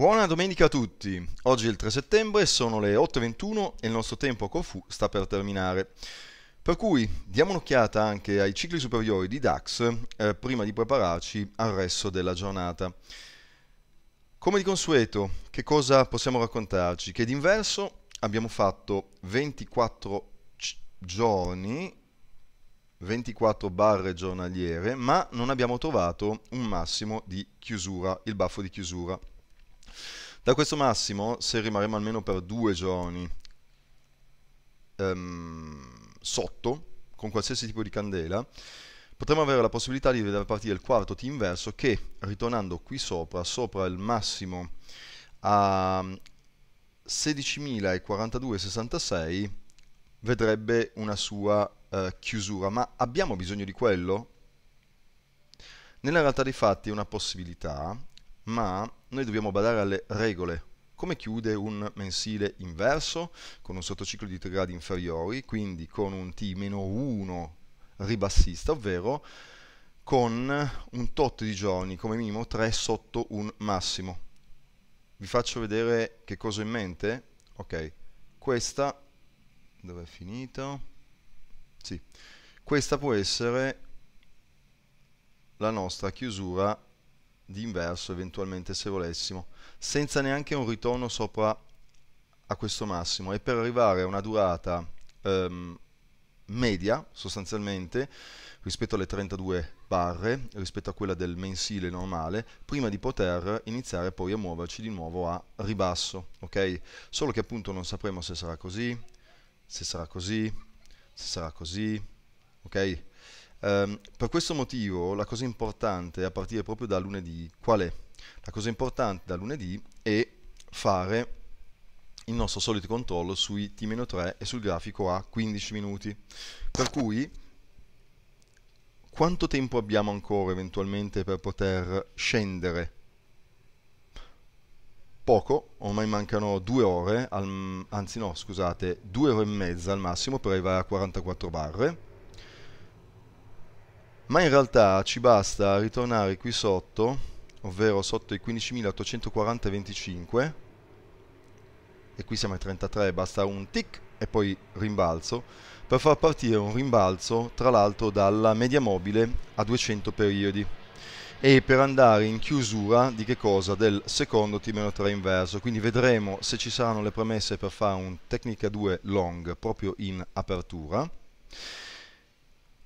Buona domenica a tutti! Oggi è il 3 settembre, sono le 8.21 e il nostro tempo a Corfu sta per terminare. Per cui diamo un'occhiata anche ai cicli superiori di DAX eh, prima di prepararci al resto della giornata. Come di consueto, che cosa possiamo raccontarci? Che d'inverso abbiamo fatto 24 giorni, 24 barre giornaliere, ma non abbiamo trovato un massimo di chiusura, il baffo di chiusura. Da questo massimo, se rimarremo almeno per due giorni ehm, sotto, con qualsiasi tipo di candela, potremmo avere la possibilità di vedere partire il quarto T inverso che, ritornando qui sopra, sopra il massimo a 16.042,66, vedrebbe una sua eh, chiusura. Ma abbiamo bisogno di quello? Nella realtà dei fatti è una possibilità, ma noi dobbiamo badare alle regole. Come chiude un mensile inverso con un sottociclo di 3 gradi inferiori, quindi con un T-1 ribassista, ovvero con un tot di giorni, come minimo 3 sotto un massimo. Vi faccio vedere che cosa ho in mente? Ok, questa, dove è finito? Sì, questa può essere la nostra chiusura di inverso eventualmente se volessimo, senza neanche un ritorno sopra a questo massimo e per arrivare a una durata ehm, media sostanzialmente rispetto alle 32 barre, rispetto a quella del mensile normale, prima di poter iniziare poi a muoverci di nuovo a ribasso, ok? Solo che appunto non sapremo se sarà così, se sarà così, se sarà così, ok? Um, per questo motivo la cosa importante a partire proprio da lunedì, qual è? La cosa importante da lunedì è fare il nostro solito controllo sui T-3 e sul grafico a 15 minuti. Per cui quanto tempo abbiamo ancora eventualmente per poter scendere? Poco, ormai mancano due ore, al, anzi no scusate, due ore e mezza al massimo per arrivare a 44 barre ma in realtà ci basta ritornare qui sotto, ovvero sotto i 15.840,25 e qui siamo ai 33, basta un tic e poi rimbalzo, per far partire un rimbalzo tra l'altro dalla media mobile a 200 periodi e per andare in chiusura di che cosa? Del secondo T-3 inverso, quindi vedremo se ci saranno le premesse per fare un Tecnica 2 long proprio in apertura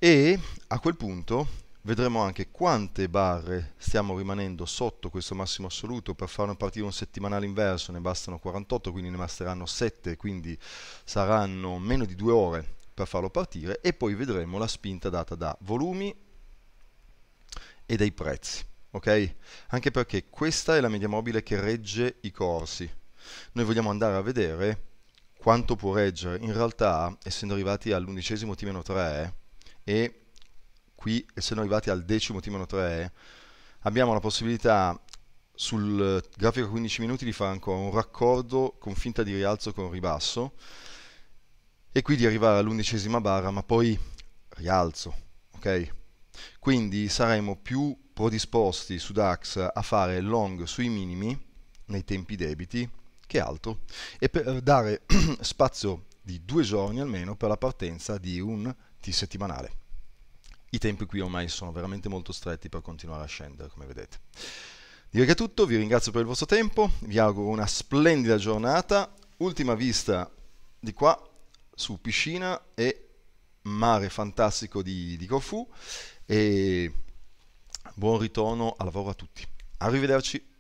e a quel punto vedremo anche quante barre stiamo rimanendo sotto questo massimo assoluto per far partire un settimanale inverso ne bastano 48 quindi ne basteranno 7 quindi saranno meno di 2 ore per farlo partire e poi vedremo la spinta data da volumi e dai prezzi ok anche perché questa è la media mobile che regge i corsi noi vogliamo andare a vedere quanto può reggere in realtà essendo arrivati all'undicesimo T-3 e qui essendo arrivati al decimo timone 3 abbiamo la possibilità sul grafico 15 minuti di fare ancora un raccordo con finta di rialzo con ribasso e qui di arrivare all'undicesima barra ma poi rialzo ok quindi saremo più predisposti su DAX a fare long sui minimi nei tempi debiti che altro e per dare spazio di due giorni almeno per la partenza di un T-settimanale. I tempi qui ormai sono veramente molto stretti per continuare a scendere, come vedete. Direi che è tutto, vi ringrazio per il vostro tempo, vi auguro una splendida giornata, ultima vista di qua su piscina e mare fantastico di, di Corfù e buon ritorno al lavoro a tutti. Arrivederci.